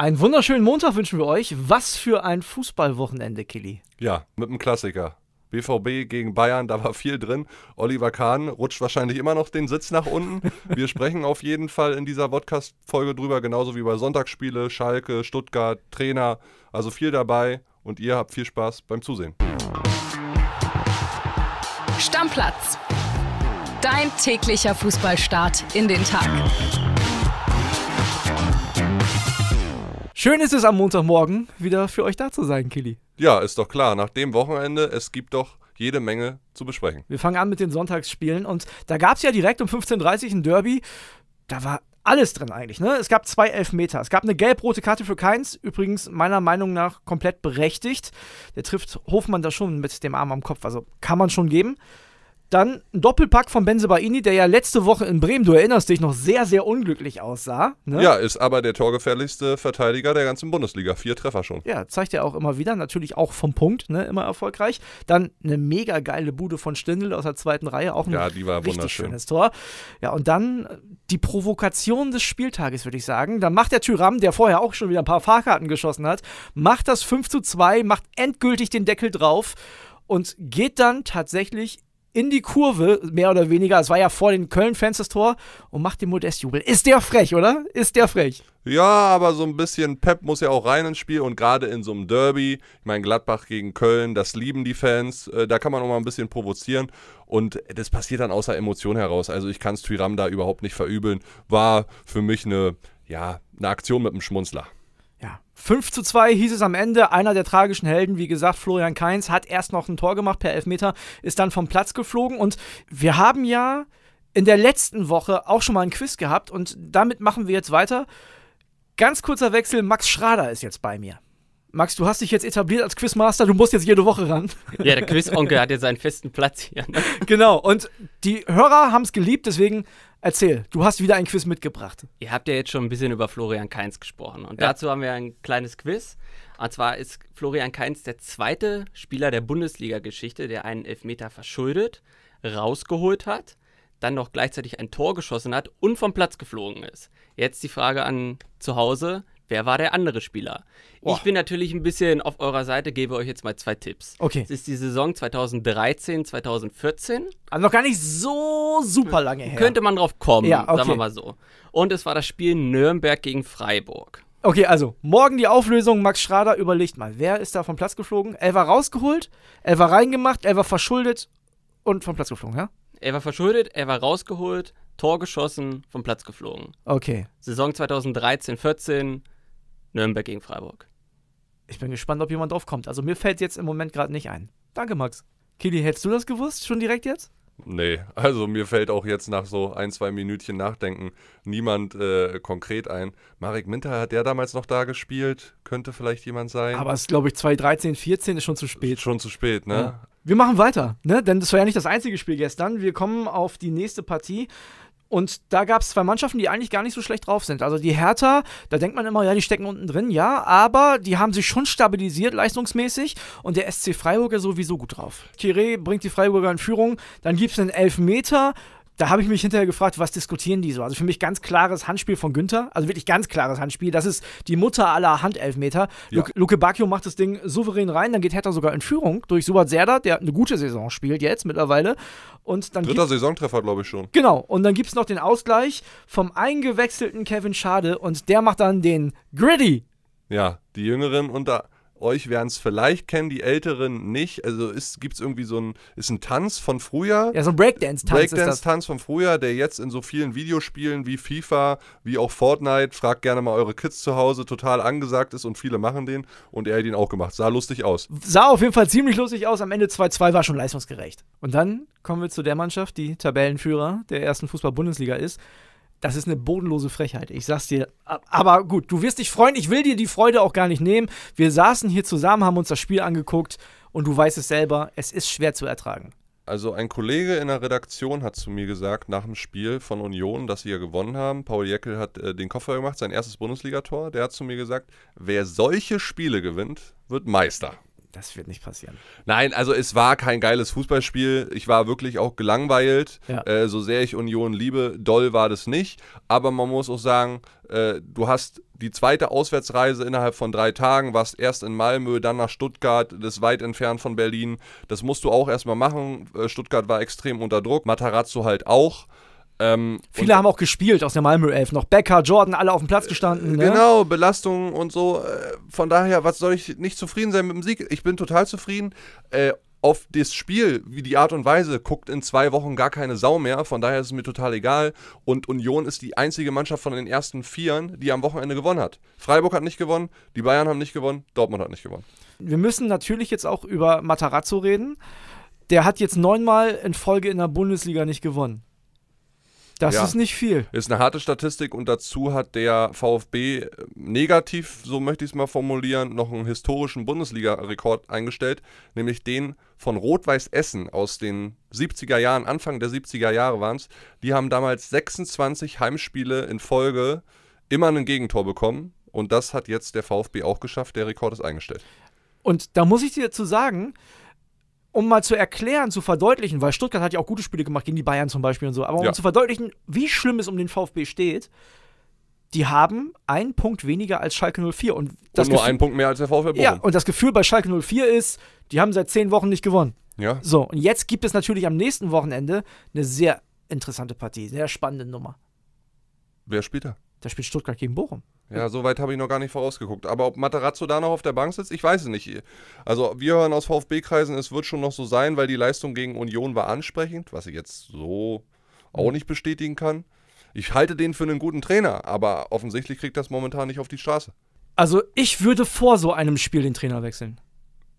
Einen wunderschönen Montag wünschen wir euch. Was für ein Fußballwochenende, Killy. Ja, mit einem Klassiker. BVB gegen Bayern, da war viel drin. Oliver Kahn rutscht wahrscheinlich immer noch den Sitz nach unten. Wir sprechen auf jeden Fall in dieser Podcast-Folge drüber, genauso wie bei Sonntagsspiele, Schalke, Stuttgart, Trainer. Also viel dabei und ihr habt viel Spaß beim Zusehen. Stammplatz. Dein täglicher Fußballstart in den Tag. Schön ist es am Montagmorgen wieder für euch da zu sein, Killy. Ja, ist doch klar. Nach dem Wochenende, es gibt doch jede Menge zu besprechen. Wir fangen an mit den Sonntagsspielen und da gab es ja direkt um 15.30 Uhr ein Derby. Da war alles drin eigentlich. Ne? Es gab zwei Elfmeter. Es gab eine gelb-rote Karte für Keins, übrigens meiner Meinung nach komplett berechtigt. Der trifft Hofmann da schon mit dem Arm am Kopf, also kann man schon geben. Dann ein Doppelpack von Benzebaini, der ja letzte Woche in Bremen, du erinnerst dich, noch sehr, sehr unglücklich aussah. Ne? Ja, ist aber der torgefährlichste Verteidiger der ganzen Bundesliga. Vier Treffer schon. Ja, zeigt er auch immer wieder. Natürlich auch vom Punkt, ne? immer erfolgreich. Dann eine mega geile Bude von Stindl aus der zweiten Reihe. Auch ein ja, die war richtig wunderschön. schönes Tor. Ja, und dann die Provokation des Spieltages, würde ich sagen. Dann macht der Tyram, der vorher auch schon wieder ein paar Fahrkarten geschossen hat, macht das 5 zu 2, macht endgültig den Deckel drauf und geht dann tatsächlich in die Kurve, mehr oder weniger. Es war ja vor den Köln-Fans das Tor und macht den Modestjubel. Ist der frech, oder? Ist der frech? Ja, aber so ein bisschen Pep muss ja auch rein ins Spiel und gerade in so einem Derby, ich meine Gladbach gegen Köln, das lieben die Fans, äh, da kann man auch mal ein bisschen provozieren und das passiert dann außer Emotion heraus. Also ich kann es Tyram da überhaupt nicht verübeln. War für mich eine, ja, eine Aktion mit einem Schmunzler ja, 5 zu 2 hieß es am Ende. Einer der tragischen Helden, wie gesagt, Florian Kainz, hat erst noch ein Tor gemacht per Elfmeter, ist dann vom Platz geflogen. Und wir haben ja in der letzten Woche auch schon mal ein Quiz gehabt und damit machen wir jetzt weiter. Ganz kurzer Wechsel, Max Schrader ist jetzt bei mir. Max, du hast dich jetzt etabliert als Quizmaster, du musst jetzt jede Woche ran. Ja, der Quizonkel hat jetzt seinen festen Platz hier. Ne? Genau, und die Hörer haben es geliebt, deswegen erzähl, du hast wieder ein Quiz mitgebracht. Ihr habt ja jetzt schon ein bisschen über Florian Kainz gesprochen und ja. dazu haben wir ein kleines Quiz. Und zwar ist Florian Kainz der zweite Spieler der Bundesliga-Geschichte, der einen Elfmeter verschuldet, rausgeholt hat, dann noch gleichzeitig ein Tor geschossen hat und vom Platz geflogen ist. Jetzt die Frage an zu Hause, Wer war der andere Spieler? Oh. Ich bin natürlich ein bisschen auf eurer Seite, gebe euch jetzt mal zwei Tipps. Okay. Es ist die Saison 2013, 2014. Also noch gar nicht so super lange her. Könnte man drauf kommen, ja, okay. sagen wir mal so. Und es war das Spiel Nürnberg gegen Freiburg. Okay, also morgen die Auflösung. Max Schrader überlegt mal, wer ist da vom Platz geflogen? Er war rausgeholt, er war reingemacht, er war verschuldet und vom Platz geflogen, ja? Er war verschuldet, er war rausgeholt, Tor geschossen, vom Platz geflogen. Okay. Saison 2013, 14, Nürnberg gegen Freiburg. Ich bin gespannt, ob jemand draufkommt. Also mir fällt jetzt im Moment gerade nicht ein. Danke, Max. Kili, hättest du das gewusst? Schon direkt jetzt? Nee, also mir fällt auch jetzt nach so ein, zwei Minütchen Nachdenken niemand äh, konkret ein. Marek Minter hat der damals noch da gespielt, könnte vielleicht jemand sein. Aber es ist, glaube ich, 2013, 14 ist schon zu spät. Ist schon zu spät, ne? Ja. Wir machen weiter, ne? Denn das war ja nicht das einzige Spiel gestern. Wir kommen auf die nächste Partie. Und da gab es zwei Mannschaften, die eigentlich gar nicht so schlecht drauf sind. Also die Hertha, da denkt man immer, ja, die stecken unten drin, ja, aber die haben sich schon stabilisiert leistungsmäßig und der SC Freiburger sowieso gut drauf. Kire bringt die Freiburger in Führung, dann gibt es einen Elfmeter, da habe ich mich hinterher gefragt, was diskutieren die so? Also für mich ganz klares Handspiel von Günther, also wirklich ganz klares Handspiel. Das ist die Mutter aller Handelfmeter. Ja. Luke Bacchio macht das Ding souverän rein, dann geht Hertha sogar in Führung durch Subat Serdar, der eine gute Saison spielt jetzt mittlerweile. Und dann Dritter Saisontreffer, glaube ich schon. Genau, und dann gibt es noch den Ausgleich vom eingewechselten Kevin Schade und der macht dann den Gritty. Ja, die Jüngeren unter euch werden es vielleicht kennen, die Älteren nicht. Also gibt es irgendwie so ein, ist ein Tanz von früher. Ja, so ein Breakdance-Tanz. Breakdance-Tanz von früher, der jetzt in so vielen Videospielen wie FIFA, wie auch Fortnite, fragt gerne mal eure Kids zu Hause, total angesagt ist und viele machen den. Und er hat ihn auch gemacht. Sah lustig aus. Sah auf jeden Fall ziemlich lustig aus. Am Ende 2-2 war schon leistungsgerecht. Und dann kommen wir zu der Mannschaft, die Tabellenführer der ersten Fußball-Bundesliga ist. Das ist eine bodenlose Frechheit. Ich sag's dir. Aber gut, du wirst dich freuen. Ich will dir die Freude auch gar nicht nehmen. Wir saßen hier zusammen, haben uns das Spiel angeguckt und du weißt es selber. Es ist schwer zu ertragen. Also ein Kollege in der Redaktion hat zu mir gesagt, nach dem Spiel von Union, dass sie ja gewonnen haben, Paul Jeckel hat äh, den Koffer gemacht, sein erstes Bundesligator, der hat zu mir gesagt, wer solche Spiele gewinnt, wird Meister das wird nicht passieren. Nein, also es war kein geiles Fußballspiel. Ich war wirklich auch gelangweilt. Ja. Äh, so sehr ich Union liebe, doll war das nicht. Aber man muss auch sagen, äh, du hast die zweite Auswärtsreise innerhalb von drei Tagen, warst erst in Malmö, dann nach Stuttgart, das ist weit entfernt von Berlin. Das musst du auch erstmal machen. Äh, Stuttgart war extrem unter Druck, Matarazzo halt auch. Ähm, Viele haben auch gespielt aus der Malmö 11 noch. Becker, Jordan, alle auf dem Platz gestanden. Äh, ne? Genau, Belastungen und so. Äh, von daher, was soll ich nicht zufrieden sein mit dem Sieg? Ich bin total zufrieden. Äh, auf das Spiel, wie die Art und Weise, guckt in zwei Wochen gar keine Sau mehr. Von daher ist es mir total egal. Und Union ist die einzige Mannschaft von den ersten Vieren, die am Wochenende gewonnen hat. Freiburg hat nicht gewonnen, die Bayern haben nicht gewonnen, Dortmund hat nicht gewonnen. Wir müssen natürlich jetzt auch über Matarazzo reden. Der hat jetzt neunmal in Folge in der Bundesliga nicht gewonnen. Das ja, ist nicht viel. Ist eine harte Statistik und dazu hat der VfB äh, negativ, so möchte ich es mal formulieren, noch einen historischen Bundesliga-Rekord eingestellt, nämlich den von Rot-Weiß Essen aus den 70er Jahren, Anfang der 70er Jahre waren es. Die haben damals 26 Heimspiele in Folge immer ein Gegentor bekommen und das hat jetzt der VfB auch geschafft. Der Rekord ist eingestellt. Und da muss ich dir zu sagen, um mal zu erklären, zu verdeutlichen, weil Stuttgart hat ja auch gute Spiele gemacht gegen die Bayern zum Beispiel und so, aber um ja. zu verdeutlichen, wie schlimm es um den VfB steht, die haben einen Punkt weniger als Schalke 04. Und, das und nur Gefühl, einen Punkt mehr als der VfB Bochum. Ja, und das Gefühl bei Schalke 04 ist, die haben seit zehn Wochen nicht gewonnen. Ja. So, und jetzt gibt es natürlich am nächsten Wochenende eine sehr interessante Partie, sehr spannende Nummer. Wer spielt da? Da spielt Stuttgart gegen Bochum. Ja, soweit habe ich noch gar nicht vorausgeguckt. Aber ob Materazzo da noch auf der Bank sitzt, ich weiß es nicht. Also wir hören aus VfB-Kreisen, es wird schon noch so sein, weil die Leistung gegen Union war ansprechend, was ich jetzt so auch mhm. nicht bestätigen kann. Ich halte den für einen guten Trainer, aber offensichtlich kriegt das momentan nicht auf die Straße. Also ich würde vor so einem Spiel den Trainer wechseln.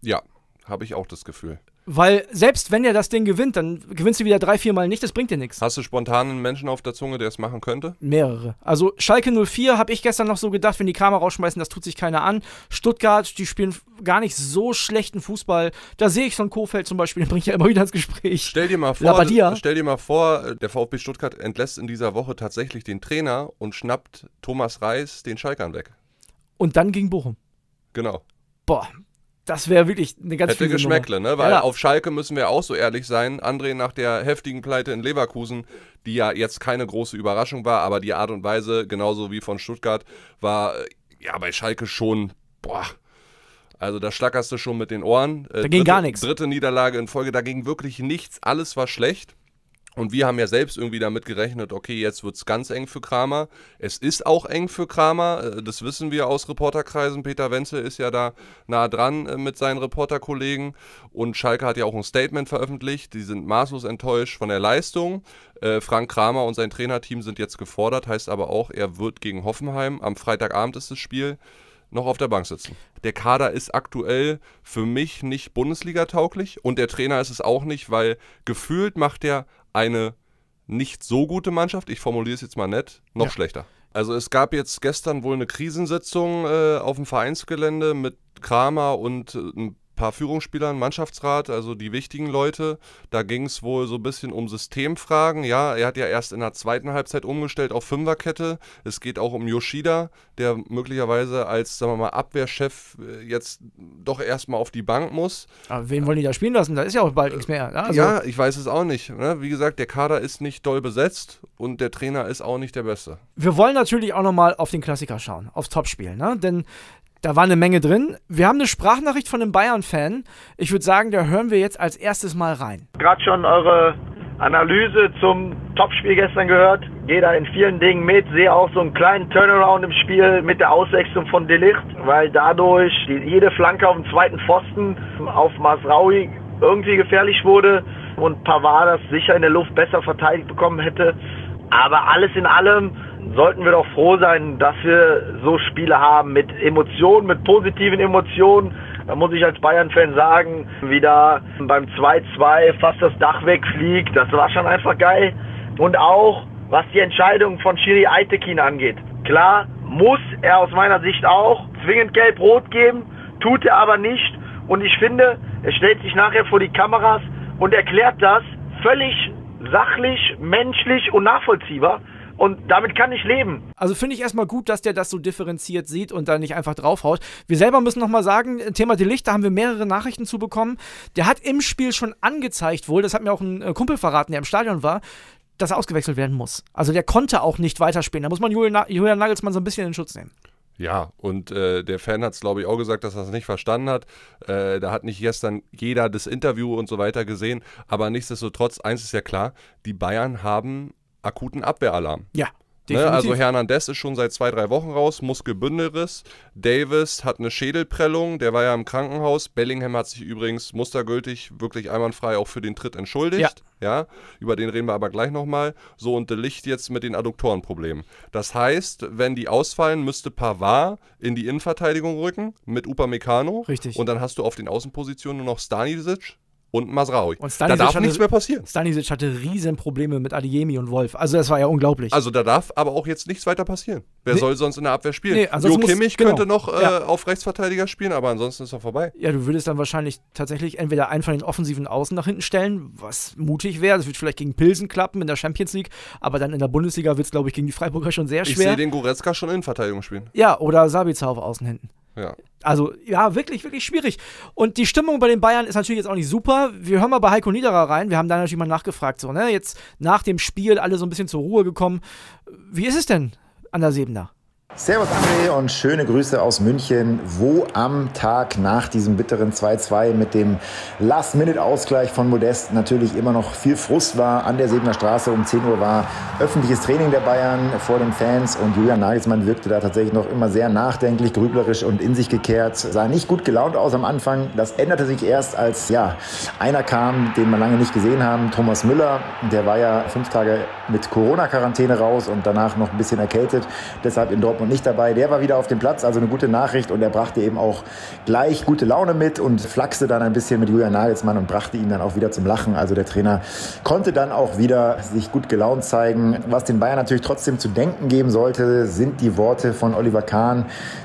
Ja, habe ich auch das Gefühl. Weil selbst wenn er das Ding gewinnt, dann gewinnst du wieder drei, vier Mal nicht, das bringt dir nichts. Hast du spontan einen Menschen auf der Zunge, der es machen könnte? Mehrere. Also Schalke 04 habe ich gestern noch so gedacht, wenn die Kramer rausschmeißen, das tut sich keiner an. Stuttgart, die spielen gar nicht so schlechten Fußball. Da sehe ich so einen Kofeld zum Beispiel, den bringe ich ja immer wieder ins Gespräch. Stell dir mal vor, stell dir mal vor, der VfB Stuttgart entlässt in dieser Woche tatsächlich den Trainer und schnappt Thomas Reis den Schalkern weg. Und dann gegen Bochum. Genau. Boah, das wäre wirklich eine ganz Hätte Geschmäckle, Nummer. ne? Weil ja. auf Schalke müssen wir auch so ehrlich sein. André nach der heftigen Pleite in Leverkusen, die ja jetzt keine große Überraschung war, aber die Art und Weise, genauso wie von Stuttgart, war äh, ja bei Schalke schon, boah, also da schlackerst du schon mit den Ohren. Äh, da ging dritte, gar nichts. Dritte Niederlage in Folge, da ging wirklich nichts. Alles war schlecht. Und wir haben ja selbst irgendwie damit gerechnet, okay, jetzt wird es ganz eng für Kramer. Es ist auch eng für Kramer, äh, das wissen wir aus Reporterkreisen. Peter Wenzel ist ja da nah dran äh, mit seinen Reporterkollegen. Und Schalke hat ja auch ein Statement veröffentlicht. Die sind maßlos enttäuscht von der Leistung. Äh, Frank Kramer und sein Trainerteam sind jetzt gefordert, heißt aber auch, er wird gegen Hoffenheim. Am Freitagabend ist das Spiel noch auf der Bank sitzen. Der Kader ist aktuell für mich nicht Bundesliga tauglich und der Trainer ist es auch nicht, weil gefühlt macht er eine nicht so gute Mannschaft, ich formuliere es jetzt mal nett, noch ja. schlechter. Also es gab jetzt gestern wohl eine Krisensitzung äh, auf dem Vereinsgelände mit Kramer und äh, ein paar Führungsspielern, Mannschaftsrat, also die wichtigen Leute. Da ging es wohl so ein bisschen um Systemfragen. Ja, er hat ja erst in der zweiten Halbzeit umgestellt auf Fünferkette. Es geht auch um Yoshida, der möglicherweise als, sagen wir mal, Abwehrchef äh, jetzt doch erstmal auf die Bank muss. Aber wen wollen die da spielen lassen? Da ist ja auch bald äh, nichts mehr. Also. Ja, ich weiß es auch nicht. Ne? Wie gesagt, der Kader ist nicht doll besetzt und der Trainer ist auch nicht der Beste. Wir wollen natürlich auch nochmal auf den Klassiker schauen, aufs Topspiel. Ne? Denn da war eine Menge drin. Wir haben eine Sprachnachricht von einem Bayern-Fan. Ich würde sagen, da hören wir jetzt als erstes mal rein. Gerade schon eure Analyse zum Topspiel gestern gehört. da in vielen Dingen mit. Sehe auch so einen kleinen Turnaround im Spiel mit der Auswechslung von Delicht, weil dadurch jede Flanke auf dem zweiten Pfosten auf Masraui irgendwie gefährlich wurde und Pavard das sicher in der Luft besser verteidigt bekommen hätte. Aber alles in allem sollten wir doch froh sein, dass wir so Spiele haben mit Emotionen, mit positiven Emotionen. Da muss ich als Bayern-Fan sagen, wie da beim 2-2 fast das Dach wegfliegt, das war schon einfach geil. Und auch, was die Entscheidung von Shiri Aitekin angeht. Klar, muss er aus meiner Sicht auch zwingend gelb-rot geben, tut er aber nicht. Und ich finde, er stellt sich nachher vor die Kameras und erklärt das völlig sachlich, menschlich und nachvollziehbar. Und damit kann ich leben. Also finde ich erstmal gut, dass der das so differenziert sieht und da nicht einfach draufhaut. Wir selber müssen nochmal sagen, äh, Thema Delicht, da haben wir mehrere Nachrichten zu bekommen. Der hat im Spiel schon angezeigt wohl, das hat mir auch ein äh, Kumpel verraten, der im Stadion war, dass er ausgewechselt werden muss. Also der konnte auch nicht weiterspielen. Da muss man Julian, Nagelsmann so ein bisschen in Schutz nehmen. Ja, und äh, der Fan hat es, glaube ich, auch gesagt, dass er es nicht verstanden hat. Äh, da hat nicht gestern jeder das Interview und so weiter gesehen. Aber nichtsdestotrotz, eins ist ja klar, die Bayern haben akuten Abwehralarm. Ja. Ne, also Hernandez ist schon seit zwei, drei Wochen raus, Muskelbündelriss. Davis hat eine Schädelprellung, der war ja im Krankenhaus. Bellingham hat sich übrigens mustergültig, wirklich einwandfrei auch für den Tritt entschuldigt. Ja. ja über den reden wir aber gleich nochmal. So, und De Licht jetzt mit den Adduktorenproblemen. Das heißt, wenn die ausfallen, müsste Pavard in die Innenverteidigung rücken mit Upamecano. Richtig. Und dann hast du auf den Außenpositionen nur noch Stanisic, und Masraoui. Und da darf hatte, nichts mehr passieren. Stanisic hatte Riesenprobleme mit Adiemi und Wolf. Also das war ja unglaublich. Also da darf aber auch jetzt nichts weiter passieren. Wer nee. soll sonst in der Abwehr spielen? Nee, jo Kimmich genau. könnte noch äh, ja. auf Rechtsverteidiger spielen, aber ansonsten ist er vorbei. Ja, du würdest dann wahrscheinlich tatsächlich entweder einen von den offensiven Außen nach hinten stellen, was mutig wäre. Das wird vielleicht gegen Pilsen klappen in der Champions League, aber dann in der Bundesliga wird es, glaube ich, gegen die Freiburger schon sehr schwer. Ich sehe den Goretzka schon in Verteidigung spielen. Ja, oder Sabitzer auf Außen hinten. Ja. Also, ja, wirklich, wirklich schwierig. Und die Stimmung bei den Bayern ist natürlich jetzt auch nicht super. Wir hören mal bei Heiko Niederer rein. Wir haben da natürlich mal nachgefragt. So, ne? Jetzt nach dem Spiel alle so ein bisschen zur Ruhe gekommen. Wie ist es denn an der Sebener? Servus André und schöne Grüße aus München, wo am Tag nach diesem bitteren 2-2 mit dem Last-Minute-Ausgleich von Modest natürlich immer noch viel Frust war. An der Sebener Straße um 10 Uhr war öffentliches Training der Bayern vor den Fans und Julian Nagelsmann wirkte da tatsächlich noch immer sehr nachdenklich, grüblerisch und in sich gekehrt. Sah nicht gut gelaunt aus am Anfang. Das änderte sich erst, als ja, einer kam, den wir lange nicht gesehen haben, Thomas Müller. Der war ja fünf Tage mit Corona-Quarantäne raus und danach noch ein bisschen erkältet. Deshalb in Dortmund nicht dabei. Der war wieder auf dem Platz, also eine gute Nachricht und er brachte eben auch gleich gute Laune mit und flachste dann ein bisschen mit Julian Nagelsmann und brachte ihn dann auch wieder zum Lachen. Also der Trainer konnte dann auch wieder sich gut gelaunt zeigen. Was den Bayern natürlich trotzdem zu denken geben sollte, sind die Worte von Oliver Kahn,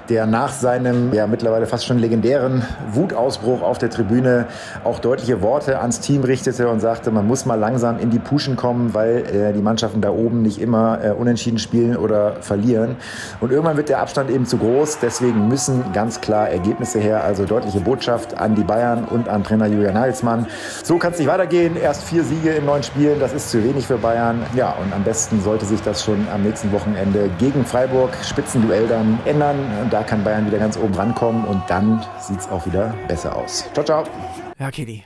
der nach seinem ja mittlerweile fast schon legendären Wutausbruch auf der Tribüne auch deutliche Worte ans Team richtete und sagte, man muss mal langsam in die Puschen kommen, weil äh, die Mannschaften da oben nicht immer äh, unentschieden spielen oder verlieren. Und irgendwann wird der Abstand eben zu groß. Deswegen müssen ganz klar Ergebnisse her. Also deutliche Botschaft an die Bayern und an Trainer Julian Nagelsmann. So kann es nicht weitergehen. Erst vier Siege in neun Spielen, das ist zu wenig für Bayern. Ja, und am besten sollte sich das schon am nächsten Wochenende gegen Freiburg, Spitzenduell dann ändern. da kann Bayern wieder ganz oben rankommen und dann sieht es auch wieder besser aus. Ciao, ciao. Ja, Kitty.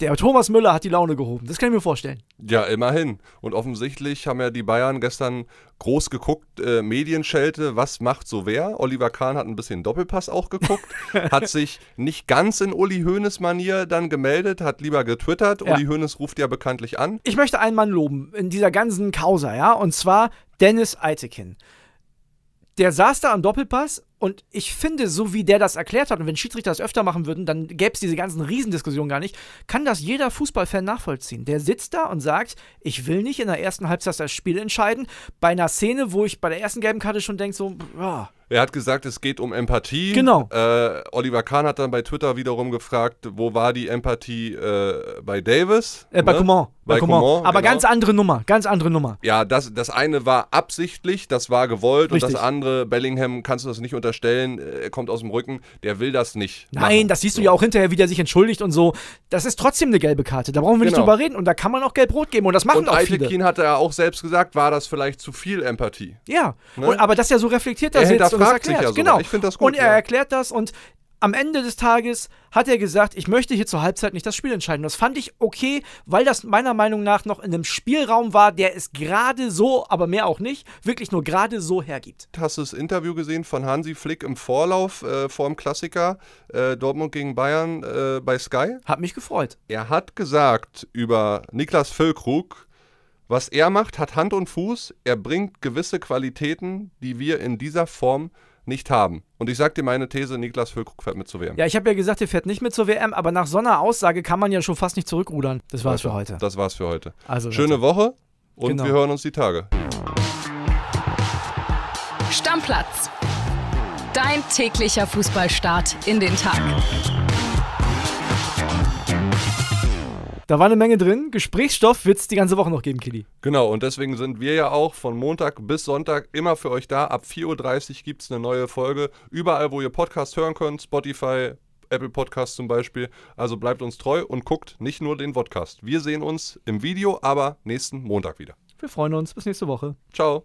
Der Thomas Müller hat die Laune gehoben, das kann ich mir vorstellen. Ja, immerhin. Und offensichtlich haben ja die Bayern gestern groß geguckt, äh, Medienschelte, was macht so wer? Oliver Kahn hat ein bisschen Doppelpass auch geguckt, hat sich nicht ganz in Uli Hoeneß Manier dann gemeldet, hat lieber getwittert. Ja. Uli Hoeneß ruft ja bekanntlich an. Ich möchte einen Mann loben in dieser ganzen Causa, ja, und zwar Dennis Eitekin der saß da am Doppelpass und ich finde, so wie der das erklärt hat, und wenn Schiedsrichter das öfter machen würden, dann gäbe es diese ganzen Riesendiskussionen gar nicht, kann das jeder Fußballfan nachvollziehen. Der sitzt da und sagt, ich will nicht in der ersten Halbzeit das Spiel entscheiden, bei einer Szene, wo ich bei der ersten gelben Karte schon denke, so, ja, er hat gesagt, es geht um Empathie. Genau. Äh, Oliver Kahn hat dann bei Twitter wiederum gefragt, wo war die Empathie äh, bei Davis? Äh, bei ne? Coman. Bei, bei Coman. Coman. Aber genau. ganz andere Nummer, ganz andere Nummer. Ja, das, das eine war absichtlich, das war gewollt Richtig. und das andere, Bellingham, kannst du das nicht unterstellen, äh, er kommt aus dem Rücken, der will das nicht. Nein, machen. das siehst du so. ja auch hinterher, wie der sich entschuldigt und so. Das ist trotzdem eine gelbe Karte, da brauchen wir genau. nicht drüber reden und da kann man auch Gelb-Rot geben und das machen und auch Eitekin viele. Und hat er auch selbst gesagt, war das vielleicht zu viel Empathie. Ja, ne? und, aber dass er so reflektiert dass er sitzt fragt sich ja genau. Ich finde das gut. Und er ja. erklärt das und am Ende des Tages hat er gesagt, ich möchte hier zur Halbzeit nicht das Spiel entscheiden. Das fand ich okay, weil das meiner Meinung nach noch in einem Spielraum war, der es gerade so, aber mehr auch nicht, wirklich nur gerade so hergibt. Hast du das Interview gesehen von Hansi Flick im Vorlauf äh, vor dem Klassiker äh, Dortmund gegen Bayern äh, bei Sky? Hat mich gefreut. Er hat gesagt über Niklas Füllkrug, was er macht, hat Hand und Fuß. Er bringt gewisse Qualitäten, die wir in dieser Form nicht haben. Und ich sage dir meine These, Niklas Füllkrug fährt mit zur WM. Ja, ich habe ja gesagt, er fährt nicht mit zur WM, aber nach so einer Aussage kann man ja schon fast nicht zurückrudern. Das war's also, für heute. Das war's für heute. Also, Schöne bitte. Woche und genau. wir hören uns die Tage. Stammplatz. Dein täglicher Fußballstart in den Tag. Da war eine Menge drin. Gesprächsstoff wird es die ganze Woche noch geben, Kili. Genau, und deswegen sind wir ja auch von Montag bis Sonntag immer für euch da. Ab 4.30 Uhr gibt es eine neue Folge. Überall, wo ihr Podcast hören könnt, Spotify, Apple Podcast zum Beispiel. Also bleibt uns treu und guckt nicht nur den Podcast. Wir sehen uns im Video, aber nächsten Montag wieder. Wir freuen uns. Bis nächste Woche. Ciao.